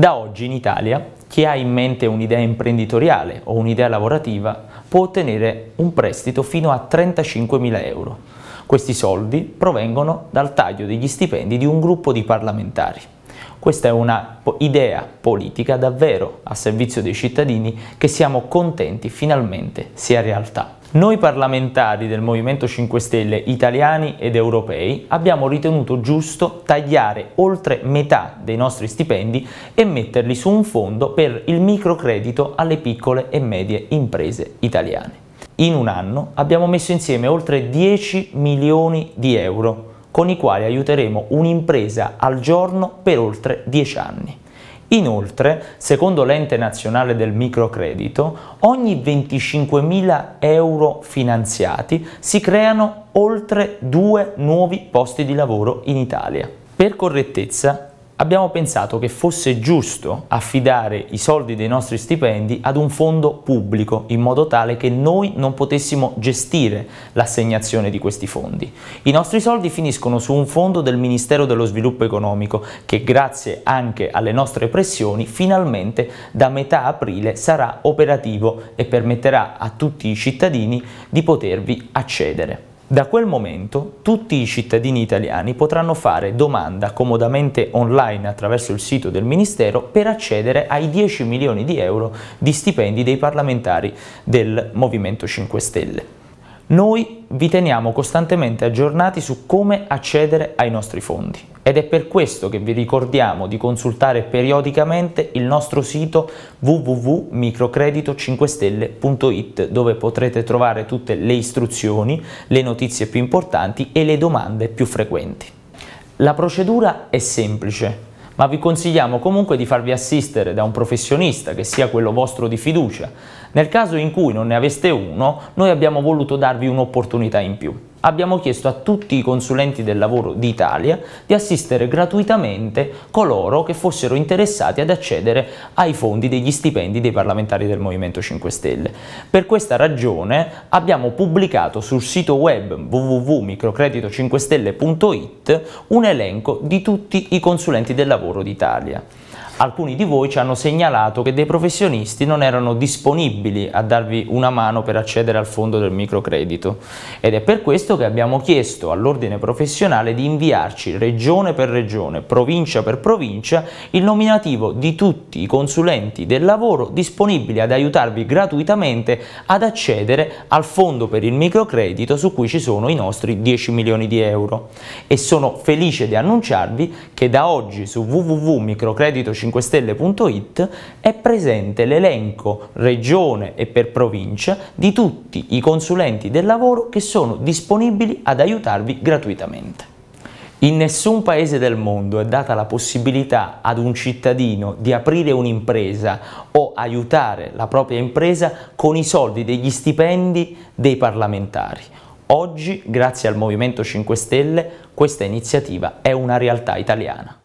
Da oggi in Italia chi ha in mente un'idea imprenditoriale o un'idea lavorativa può ottenere un prestito fino a 35.000 euro. Questi soldi provengono dal taglio degli stipendi di un gruppo di parlamentari. Questa è una idea politica davvero a servizio dei cittadini che siamo contenti finalmente sia realtà. Noi parlamentari del Movimento 5 Stelle italiani ed europei abbiamo ritenuto giusto tagliare oltre metà dei nostri stipendi e metterli su un fondo per il microcredito alle piccole e medie imprese italiane. In un anno abbiamo messo insieme oltre 10 milioni di euro con i quali aiuteremo un'impresa al giorno per oltre 10 anni. Inoltre, secondo l'ente nazionale del microcredito, ogni 25.000 euro finanziati si creano oltre due nuovi posti di lavoro in Italia. Per correttezza, abbiamo pensato che fosse giusto affidare i soldi dei nostri stipendi ad un fondo pubblico in modo tale che noi non potessimo gestire l'assegnazione di questi fondi. I nostri soldi finiscono su un fondo del Ministero dello Sviluppo Economico che grazie anche alle nostre pressioni finalmente da metà aprile sarà operativo e permetterà a tutti i cittadini di potervi accedere. Da quel momento tutti i cittadini italiani potranno fare domanda comodamente online attraverso il sito del Ministero per accedere ai 10 milioni di euro di stipendi dei parlamentari del Movimento 5 Stelle. Noi vi teniamo costantemente aggiornati su come accedere ai nostri fondi ed è per questo che vi ricordiamo di consultare periodicamente il nostro sito www.microcredito5stelle.it dove potrete trovare tutte le istruzioni, le notizie più importanti e le domande più frequenti. La procedura è semplice, ma vi consigliamo comunque di farvi assistere da un professionista che sia quello vostro di fiducia. Nel caso in cui non ne aveste uno, noi abbiamo voluto darvi un'opportunità in più abbiamo chiesto a tutti i consulenti del lavoro d'Italia di assistere gratuitamente coloro che fossero interessati ad accedere ai fondi degli stipendi dei parlamentari del Movimento 5 Stelle. Per questa ragione abbiamo pubblicato sul sito web www.microcredito5stelle.it un elenco di tutti i consulenti del lavoro d'Italia alcuni di voi ci hanno segnalato che dei professionisti non erano disponibili a darvi una mano per accedere al fondo del microcredito ed è per questo che abbiamo chiesto all'ordine professionale di inviarci regione per regione, provincia per provincia, il nominativo di tutti i consulenti del lavoro disponibili ad aiutarvi gratuitamente ad accedere al fondo per il microcredito su cui ci sono i nostri 10 milioni di euro e sono felice di annunciarvi che da oggi su www.microcredito 5stelle.it è presente l'elenco regione e per provincia di tutti i consulenti del lavoro che sono disponibili ad aiutarvi gratuitamente. In nessun paese del mondo è data la possibilità ad un cittadino di aprire un'impresa o aiutare la propria impresa con i soldi degli stipendi dei parlamentari. Oggi, grazie al Movimento 5 Stelle, questa iniziativa è una realtà italiana.